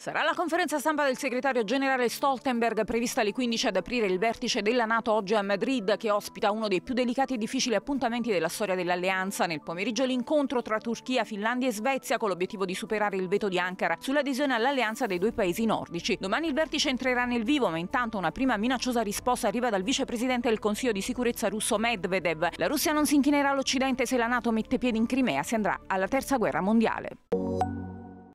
Sarà la conferenza stampa del segretario generale Stoltenberg prevista alle 15 ad aprire il vertice della Nato oggi a Madrid che ospita uno dei più delicati e difficili appuntamenti della storia dell'alleanza. Nel pomeriggio l'incontro tra Turchia, Finlandia e Svezia con l'obiettivo di superare il veto di Ankara sull'adesione all'alleanza dei due paesi nordici. Domani il vertice entrerà nel vivo ma intanto una prima minacciosa risposta arriva dal vicepresidente del Consiglio di sicurezza russo Medvedev. La Russia non si inchinerà all'Occidente se la Nato mette piede in Crimea, si andrà alla terza guerra mondiale.